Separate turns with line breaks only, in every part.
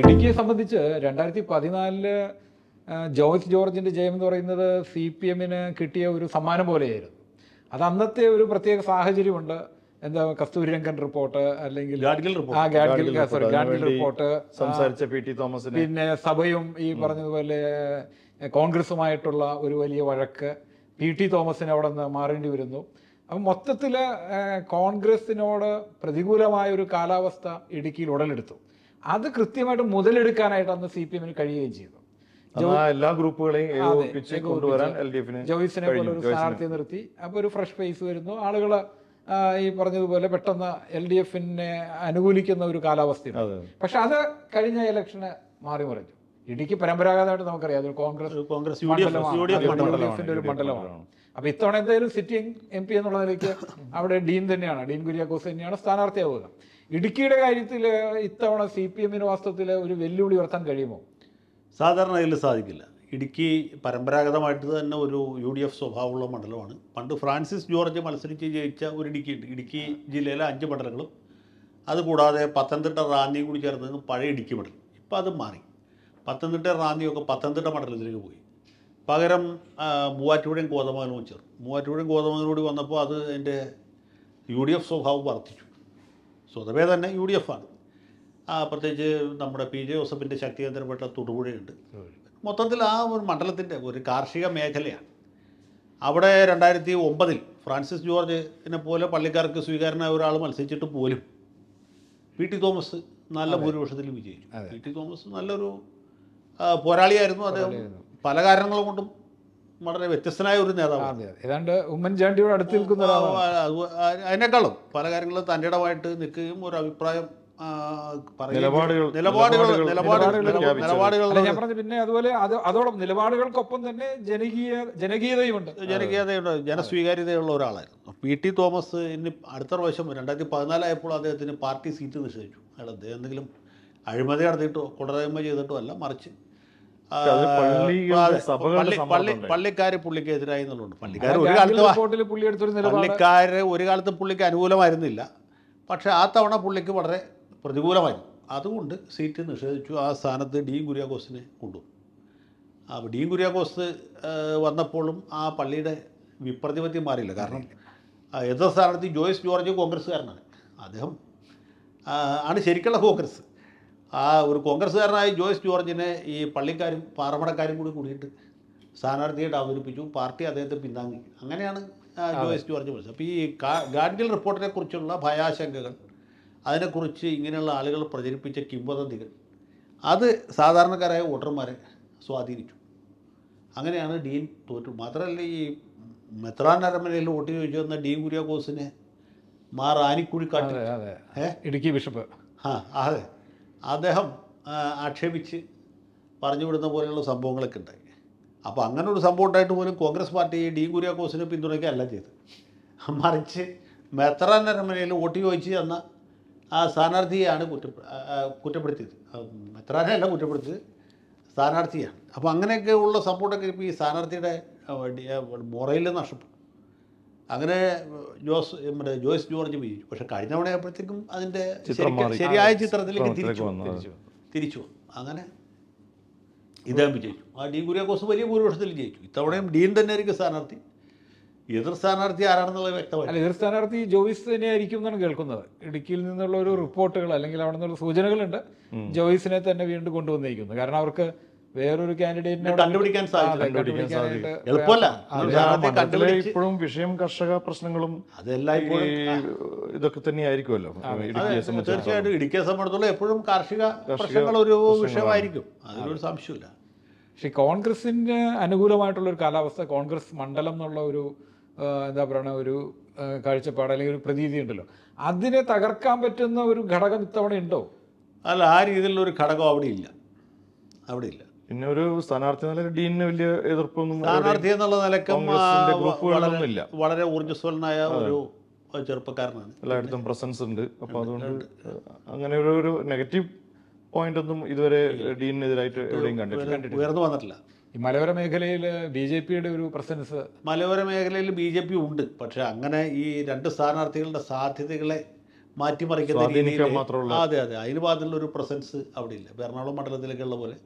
ഇടുക്കിയെ സംബന്ധിച്ച് രണ്ടായിരത്തി പതിനാലില് ജോയ്സ് ജോർജിൻ്റെ ജയം എന്ന് പറയുന്നത് സി പി എമ്മിന് കിട്ടിയ ഒരു സമ്മാനം പോലെയായിരുന്നു അത് അന്നത്തെ ഒരു പ്രത്യേക സാഹചര്യമുണ്ട് എന്താ കസ്തൂരിരംഗൻ റിപ്പോർട്ട് അല്ലെങ്കിൽ ആ ഗാഡ്ഗിൽ സോറി ഗാഡ്ഗിൽ റിപ്പോർട്ട് സംസാരിച്ച പി ടി തോമസ് പിന്നെ സഭയും ഈ പറഞ്ഞതുപോലെ കോൺഗ്രസുമായിട്ടുള്ള ഒരു വലിയ വഴക്ക് പി ടി തോമസിന് അവിടെ നിന്ന് മാറേണ്ടി വരുന്നു അപ്പം മൊത്തത്തിൽ കോൺഗ്രസിനോട് പ്രതികൂലമായ ഒരു കാലാവസ്ഥ ഇടുക്കിയിൽ ഉടലെടുത്തു അത് കൃത്യമായിട്ട് മുതലെടുക്കാനായിട്ട് അന്ന് സി പി എമ്മിന് കഴിയുകയും ചെയ്തു എല്ലാ ഗ്രൂപ്പുകളെയും കൊണ്ടുവരാൻ ജോയിസിനെ പോലെ സ്ഥാനാർത്ഥി നിർത്തി അപ്പൊ ഒരു ഫ്രഷ് ഫേസ് വരുന്നു ആളുകൾ ഈ പറഞ്ഞതുപോലെ പെട്ടെന്ന് എൽ ഡി എഫിനെ അനുകൂലിക്കുന്ന ഒരു കാലാവസ്ഥയാണ് പക്ഷെ അത് കഴിഞ്ഞ ഇലക്ഷന് മാറി മറിഞ്ഞു ഇടുക്കി പരമ്പരാഗതമായിട്ട് നമുക്കറിയാം അതൊരു കോൺഗ്രസ് കോൺഗ്രസ് മണ്ഡലമാണ് ഒരു മണ്ഡലമാണ് അപ്പൊ ഇത്തവണ എന്തായാലും സിറ്റിംഗ് എം പി എന്നുള്ള നിലയ്ക്ക് അവിടെ ഡീൻ തന്നെയാണ് ഡീൻ കുര്യാക്കോസ് തന്നെയാണ് സ്ഥാനാർത്ഥിയാവുക ഇടുക്കിയുടെ കാര്യത്തിൽ ഇത്തവണ സി പി എമ്മിന് വാസ്തവത്തിൽ ഒരു വെല്ലുവിളി ഉയർത്താൻ കഴിയുമോ സാധാരണ ഇതിൽ സാധിക്കില്ല
ഇടുക്കി പരമ്പരാഗതമായിട്ട് തന്നെ ഒരു യു ഡി എഫ് സ്വഭാവമുള്ള മണ്ഡലമാണ് പണ്ട് ഫ്രാൻസിസ് ജോർജ് മത്സരിച്ച് ജയിച്ച ഒരു ഇടുക്കി ഉണ്ട് ഇടുക്കി ജില്ലയിലെ അഞ്ച് മണ്ഡലങ്ങളും അതുകൂടാതെ പത്തനംതിട്ട റാന്നിയും കൂടി ചേർന്നത് പഴയ ഇടുക്കി മണ്ഡലം ഇപ്പം അത് മാറി പത്തനംതിട്ട റാന്നിയൊക്കെ പത്തനംതിട്ട മണ്ഡലത്തിലേക്ക് പോയി പകരം മൂവാറ്റുപുഴയും ഗോതമാനവും ചേർന്നു മൂവാറ്റുപുഴയും ഗോതമാനോടി വന്നപ്പോൾ അത് എൻ്റെ യു ഡി എഫ് സ്വഭാവം വർദ്ധിച്ചു സ്വതവേ തന്നെ യു ഡി എഫാണ് പ്രത്യേകിച്ച് നമ്മുടെ പി ജെ ജോസഫിൻ്റെ ശക്തി കേന്ദ്രപ്പെട്ട തൊടുപുഴയുണ്ട് മൊത്തത്തിൽ ആ ഒരു മണ്ഡലത്തിൻ്റെ ഒരു കാർഷിക മേഖലയാണ് അവിടെ രണ്ടായിരത്തി ഒമ്പതിൽ ഫ്രാൻസിസ് ജോർജിനെ പോലെ പള്ളിക്കാർക്ക് സ്വീകാരനായ ഒരാൾ മത്സരിച്ചിട്ട് പോലും പി ടി തോമസ് നല്ല ഭൂരിപക്ഷത്തിൽ വിജയിച്ചു പി ടി തോമസ് നല്ലൊരു പോരാളിയായിരുന്നു അദ്ദേഹം പല കാരണങ്ങൾ കൊണ്ടും വളരെ വ്യത്യസ്തനായ ഒരു നേതാവാണ്
ഏതാണ്ട് ഉമ്മൻചാണ്ടിയോട് അടുത്ത് നിൽക്കുന്ന
അതിനേക്കാളും പല കാര്യങ്ങളും തൻ്റെ ഇടമായിട്ട് നിൽക്കുകയും ഒരു അഭിപ്രായം
ഞാൻ പറഞ്ഞു പിന്നെ അതുപോലെ അതോടൊപ്പം നിലപാടുകൾക്കൊപ്പം തന്നെ ജനകീയ ജനകീയതയുണ്ട് ജനകീയതയുണ്ട് ജനസ്വീകാര്യതയുള്ള ഒരാളായിരുന്നു
പി ടി തോമസ് ഇനി അടുത്ത പ്രാവശ്യം രണ്ടായിരത്തി പതിനാലായപ്പോൾ അദ്ദേഹത്തിന് പാർട്ടി സീറ്റ് നിഷേധിച്ചു അയാൾ അദ്ദേഹം എന്തെങ്കിലും അഴിമതി നടത്തിയിട്ടോ കൊടരമ ചെയ്തിട്ടോ അല്ല മറിച്ച് പള്ളിക്കാര് പുള്ളിക്കെതിരായി എന്നുള്ളത് ഒരു പള്ളിക്കാര് ഒരു കാലത്ത് പുള്ളിക്ക് അനുകൂലമായിരുന്നില്ല പക്ഷെ ആ തവണ പുള്ളിക്ക് വളരെ പ്രതികൂലമായിരുന്നു അതുകൊണ്ട് സീറ്റ് നിഷേധിച്ചു ആ സ്ഥാനത്ത് ഡീൻ കുര്യാക്കോസിനെ കൊണ്ടു അപ്പോൾ ഡീൻ കുര്യാക്കോസ് വന്നപ്പോഴും ആ പള്ളിയുടെ വിപ്രതിപത്യം മാറിയില്ല കാരണം എതിർ സ്ഥാനാർത്ഥി ജോയ്സ് ജോർജ് കോൺഗ്രസ്സുകാരനാണ് അദ്ദേഹം ആണ് ശരിക്കുള്ള കോൺഗ്രസ് ആ ഒരു കോൺഗ്രസ്സുകാരനായ ജോയ്സ് ജോർജിനെ ഈ പള്ളിക്കാരും പാറമടക്കാരും കൂടി കൂടിയിട്ട് സ്ഥാനാർത്ഥിയായിട്ട് അവതരിപ്പിച്ചു പാർട്ടി അദ്ദേഹത്തെ പിന്താങ്ങി അങ്ങനെയാണ് ജോയ്സ് ജോർജ് വിളിച്ചത് അപ്പോൾ ഈ ഗാഡ്ഗിൽ റിപ്പോർട്ടിനെ കുറിച്ചുള്ള ഭയാശങ്കകൾ അതിനെക്കുറിച്ച് ഇങ്ങനെയുള്ള ആളുകൾ പ്രചരിപ്പിച്ച കിംവദന്തികൾ അത് സാധാരണക്കാരായ വോട്ടർമാരെ സ്വാധീനിച്ചു അങ്ങനെയാണ് ഡീൻ തോറ്റു മാത്രമല്ല ഈ മെത്രാൻ അരമനയിൽ വോട്ട് ചോദിച്ചു വന്ന ഡീൻ കുര്യാക്കോസിനെ മാർ ആനിക്കുഴിക്കാട്ടിൽ ഇടുക്കി ബിഷപ്പ് ആ അതെ അദ്ദേഹം ആക്ഷേപിച്ച് പറഞ്ഞു വിടുന്ന പോലെയുള്ള സംഭവങ്ങളൊക്കെ ഉണ്ടായി അപ്പോൾ അങ്ങനെ ഒരു സംഭവം ഉണ്ടായിട്ട് പോലും കോൺഗ്രസ് പാർട്ടി ഡി കുര്യാക്കോസിനെ പിന്തുണയ്ക്കുകയല്ല ചെയ്ത് മറിച്ച് മെത്രാനരമനയിൽ വോട്ട് ചോദിച്ചു തന്ന ആ സ്ഥാനാർത്ഥിയാണ് കുറ്റ കുറ്റപ്പെടുത്തിയത് അല്ല കുറ്റപ്പെടുത്തിയത് സ്ഥാനാർത്ഥിയാണ് അപ്പോൾ അങ്ങനെയൊക്കെ ഉള്ള സപ്പോർട്ടൊക്കെ ഇപ്പോൾ ഈ സ്ഥാനാർത്ഥിയുടെ മുറയിൽ നഷ്ടപ്പെട്ടു അങ്ങനെ ജോസ് നമ്മുടെ ജോയ്സ് ജോർജ് വിജയിച്ചു പക്ഷെ കഴിഞ്ഞ ആയപ്പോഴത്തേക്കും അതിൻ്റെ ശരിയായ ചിത്രത്തിലേക്ക് തിരിച്ചു തിരിച്ചു അങ്ങനെ ഇദ്ദേഹം വിജയിച്ചു ആ ഡി കുര്യാക്കോസ്
വലിയ ഭൂരിപക്ഷത്തിൽ ജയിച്ചു ഇത്തവണയും ഡീൻ തന്നെ ആയിരിക്കും സ്ഥാനാർത്ഥി എതിർ സ്ഥാനാർത്ഥി ആരാണെന്നുള്ളത് വ്യക്തമായി എതിർ സ്ഥാനാർത്ഥി ജോയിസ് തന്നെയായിരിക്കും എന്നാണ് കേൾക്കുന്നത് ഇടുക്കിയിൽ നിന്നുള്ള ഒരു റിപ്പോർട്ടുകൾ അല്ലെങ്കിൽ അവിടെ നിന്നുള്ള സൂചനകളുണ്ട് ജോയിസിനെ തന്നെ വീണ്ടും കൊണ്ടുവന്നിരിക്കുന്നത് കാരണം അവർക്ക് വേറൊരു കാൻഡിഡേറ്റിനെ ഇപ്പോഴും വിഷയം കർഷക പ്രശ്നങ്ങളും ഇതൊക്കെ തന്നെയായിരിക്കുമല്ലോ തീർച്ചയായിട്ടും
ഇടുക്കിയെ സംബന്ധിച്ചോളം എപ്പോഴും
കാർഷിക പ്രശ്നങ്ങൾ ഒരു വിഷയമായിരിക്കും അതിലൊരു സംശയമില്ല പക്ഷെ കോൺഗ്രസിന് അനുകൂലമായിട്ടുള്ള ഒരു കാലാവസ്ഥ കോൺഗ്രസ് മണ്ഡലം എന്നുള്ള ഒരു എന്താ പറയണ ഒരു കാഴ്ചപ്പാട് അല്ലെങ്കിൽ ഒരു പ്രതീതി ഉണ്ടല്ലോ അതിനെ തകർക്കാൻ പറ്റുന്ന ഒരു ഘടകം ഇത്തവണ ഉണ്ടോ അല്ല ആ രീതിയിലുള്ള ഒരു ഘടകം അവിടെ ഇല്ല അവിടെ ഇല്ല പിന്നെ ഒരു സ്ഥാനാർത്ഥി നില ഡീനിന് വലിയ എതിർപ്പൊന്നും സ്ഥാനാർത്ഥി എന്നുള്ള നിലക്കും
വളരെ ഊർജ്ജസ്വലനായ ഒരു ചെറുപ്പക്കാരനാണ്
എല്ലായിടത്തും പ്രസൻസ് ഉണ്ട് അപ്പൊ അതുകൊണ്ട് അങ്ങനെ ഒരു ഒരു നെഗറ്റീവ് പോയിന്റ് ഒന്നും ഇതുവരെ ഡീനിനെതിരായിട്ട് എവിടെയും കണ്ടിട്ടില്ല ഉയർന്നു വന്നിട്ടില്ല ഈ മലയോര മേഖലയിൽ ബി ജെ പിയുടെ ഒരു പ്രസൻസ്
മലയോര മേഖലയിൽ ബി ജെ പി ഉണ്ട് പക്ഷെ അങ്ങനെ ഈ രണ്ട് സ്ഥാനാർത്ഥികളുടെ സാധ്യതകളെ മാറ്റിമറിക്കുന്ന രീതിയിൽ അതെ അതെ അതിന് ഭാഗത്തുള്ള ഒരു പ്രസൻസ് അവിടെ ഇല്ല എറണാകുളം മണ്ഡലത്തിലേക്കുള്ള പോലെ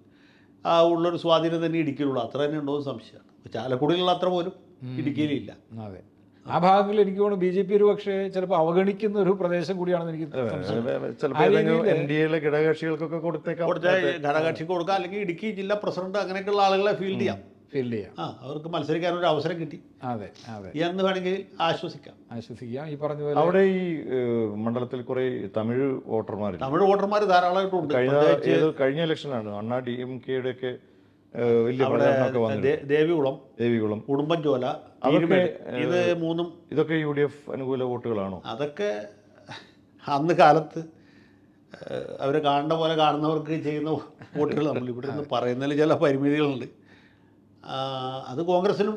ഉള്ളൊരു സ്വാധീനം തന്നെ ഇടുക്കിയിലുള്ളൂ അത്ര
തന്നെ ഉണ്ടോ എന്ന് സംശയമാണ് ചാലക്കുടിയിലുള്ള അത്ര പോലും ഇടുക്കിയിലില്ല അതെ ആ ഭാഗങ്ങളിൽ എനിക്ക് തോന്നുന്നു ബി ജെ പി ഒരു പക്ഷേ ചിലപ്പോൾ അവഗണിക്കുന്ന ഒരു പ്രദേശം കൂടിയാണെന്ന് എനിക്ക് എൻ
ഘടകകക്ഷികൾക്കൊക്കെ കൊടുത്തേക്കാം ഘടകകക്ഷിക്ക് കൊടുക്കാം അല്ലെങ്കിൽ ഇടുക്കി ജില്ലാ പ്രസിഡന്റ് അങ്ങനെയൊക്കെയുള്ള ആളുകളെ ഫീൽഡ് ചെയ്യാം ഫീൽഡ് ചെയ്യാം അവർക്ക് മത്സരിക്കാൻ ഒരു അവസരം കിട്ടി അതെ അതെ എന്ന് വേണമെങ്കിൽ ആശ്വസിക്കാം ആശ്വസിക്കാം ഈ പറഞ്ഞ പോലെ അവിടെ ഈ മണ്ഡലത്തിൽ കുറെ തമിഴ് വോട്ടർമാർ തമിഴ് വോട്ടർമാർ ധാരാളമായിട്ടുണ്ട് കഴിഞ്ഞ ഇലക്ഷനാണ് അണ്ണാ ഡി എം കെയുടെ ഒക്കെ ദേവികുളം ദേവികുളം ഉടുമ്പൻചോല ഇത് മൂന്നും ഇതൊക്കെ യു ഡി എഫ് അനുകൂല വോട്ടുകളാണോ അതൊക്കെ അന്ന് കാലത്ത് അവരെ കാണുന്ന പോലെ കാണുന്നവർക്ക് ചെയ്യുന്ന വോട്ടുകൾ നമ്മൾ ഇവിടെ നിന്ന് പറയുന്നതിൽ ചില പരിമിതികളുണ്ട് അത് കോൺഗ്രസിനും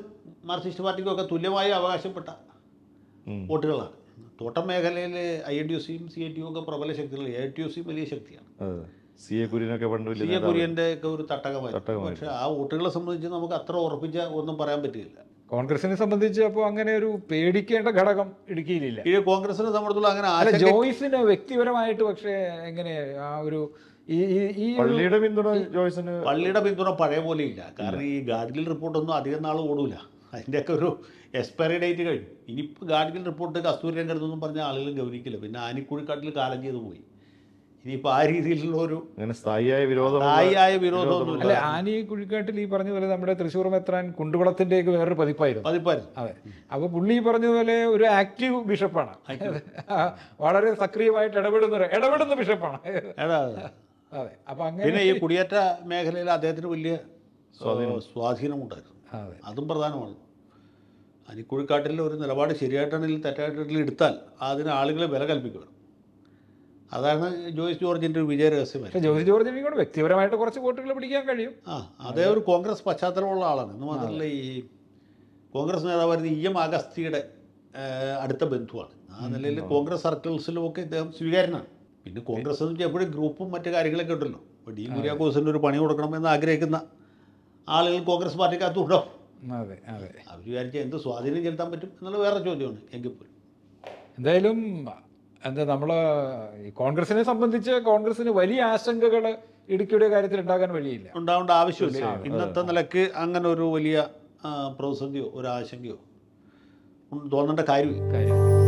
മാർക്സിസ്റ്റ് പാർട്ടിക്കും ഒക്കെ തുല്യമായി അവകാശപ്പെട്ട വോട്ടുകളാണ് തോട്ടം മേഖലയിൽ ഐ എൻ ടി യു സിയും സി എ ടി യു ഒക്കെ പ്രബല ശക്തികളാണ് എ ടി യു സിയും വലിയ ശക്തിയാണ്
സി എ കുര്യനൊക്കെ പണ്ട് സി എ കുര്യൻ്റെ
ഒക്കെ ഒരു തട്ടകമായിരുന്നു പക്ഷെ ആ വോട്ടുകളെ സംബന്ധിച്ച് നമുക്ക് അത്ര ഉറപ്പിച്ച ഒന്നും പറയാൻ പറ്റില്ല
കോൺഗ്രസിനെ സംബന്ധിച്ച് അപ്പോൾ അങ്ങനെ ഒരു പേടിക്കേണ്ട ഘടകം ഇടുക്കിയിലില്ല കോൺഗ്രസിനെ സംബന്ധിച്ചുള്ള
അങ്ങനെ ജോയിസിന്
വ്യക്തിപരമായിട്ട് പക്ഷേ എങ്ങനെ ആ ഒരു പള്ളിയുടെ പിന്തുണ ജോയ്സിന് പള്ളിയുടെ
പിന്തുണ പഴയ പോലെ ഇല്ല കാരണം ഈ ഗാഡ്ഗിൽ റിപ്പോർട്ടൊന്നും അധികം നാൾ ഓടൂല അതിൻ്റെയൊക്കെ ഒരു എക്സ്പയറി ഡേറ്റ് കഴിഞ്ഞു ഇനിയിപ്പോൾ ഗാഡ്ഗിൽ റിപ്പോർട്ട് കസ്തൂരി രംഗത്തൊന്നും പറഞ്ഞ ആളുകളും ഗൗനിക്കില്ല പിന്നെ ആനിക്കുഴിക്കാട്ടിൽ കാലം ചെയ്തു പോയി ഇനിയിപ്പോൾ ആ രീതിയിലുള്ള ഒരു അങ്ങനെ സ്ഥായിയായ വിരോധം സ്ഥായിയായ വിരോധമൊന്നും അല്ല
ആനി കുഴിക്കാട്ടിൽ ഈ പറഞ്ഞ പോലെ നമ്മുടെ തൃശ്ശൂർ മെത്രാൻ കുണ്ടുകുളത്തിൻ്റെയൊക്കെ വേറൊരു പതിപ്പായിരുന്നു പതിപ്പായിരുന്നു അതെ അപ്പോൾ പുള്ളി പറഞ്ഞതുപോലെ ഒരു ആക്റ്റീവ് ബിഷപ്പാണ് വളരെ സക്രിയമായിട്ട് ഇടപെടുന്ന ഇടപെടുന്ന ബിഷപ്പാണ് അതെ അപ്പൊ അങ്ങനെ പിന്നെ ഈ കുടിയേറ്റ
മേഖലയിൽ അദ്ദേഹത്തിന് വലിയ സ്വാധീനമുണ്ടായിരുന്നു അതും പ്രധാനമാണ് അനിക്കുഴിക്കാട്ടിലെ ഒരു നിലപാട് ശരിയായിട്ടാണെങ്കിൽ തെറ്റായിട്ടാണെങ്കിൽ എടുത്താൽ അതിന് ആളുകളെ വില കൽപ്പിക്കുകയാണ് അതാണ് ജോയിസ് ജോർജിൻ്റെ ഒരു വിജയ രഹസ്യമായി ജോയിസ് ജോർജിനെ കൂടെ വ്യക്തിപരമായിട്ട് കുറച്ച് വോട്ടുകൾ പിടിക്കാൻ കഴിയും ആ അതേ ഒരു കോൺഗ്രസ് പശ്ചാത്തലമുള്ള ആളാണ് എന്ന് മാത്രമല്ല ഈ കോൺഗ്രസ് നേതാവായിരുന്ന ഇ എം അഗസ്തിയുടെ അടുത്ത ബന്ധുവാണ് ആ നിലയിൽ കോൺഗ്രസ് സർക്കിൾസിലുമൊക്കെ ഇദ്ദേഹം സ്വീകാര്യനാണ് പിന്നെ കോൺഗ്രസ് എന്ന് വെച്ചാൽ എപ്പോഴും ഗ്രൂപ്പും മറ്റു കാര്യങ്ങളൊക്കെ ഉണ്ടല്ലോ ഇപ്പോൾ ഡി കുര്യാക്കോസിൻ്റെ ഒരു പണി കൊടുക്കണമെന്ന് ആഗ്രഹിക്കുന്ന ആളുകൾ കോൺഗ്രസ്
പാർട്ടിക്കകത്ത് ഉണ്ടോ അതെ അതെ അവർ വിചാരിച്ചാൽ എന്ത് സ്വാധീനം ചെലുത്താൻ പറ്റും എന്നുള്ള വേറെ ചോദ്യമാണ് എങ്കിൽ പോലും എന്തായാലും എന്താ നമ്മൾ കോൺഗ്രസിനെ സംബന്ധിച്ച് കോൺഗ്രസിന് വലിയ ആശങ്കകൾ ഇടുക്കിയുടെ കാര്യത്തിൽ ഉണ്ടാകാൻ വഴിയില്ല ഉണ്ടാവേണ്ട ആവശ്യമില്ല ഇന്നത്തെ നിലക്ക് അങ്ങനെ
ഒരു വലിയ പ്രതിസന്ധിയോ ഒരു ആശങ്കയോ തോന്നേണ്ട കാര്യമില്ല കാര്യം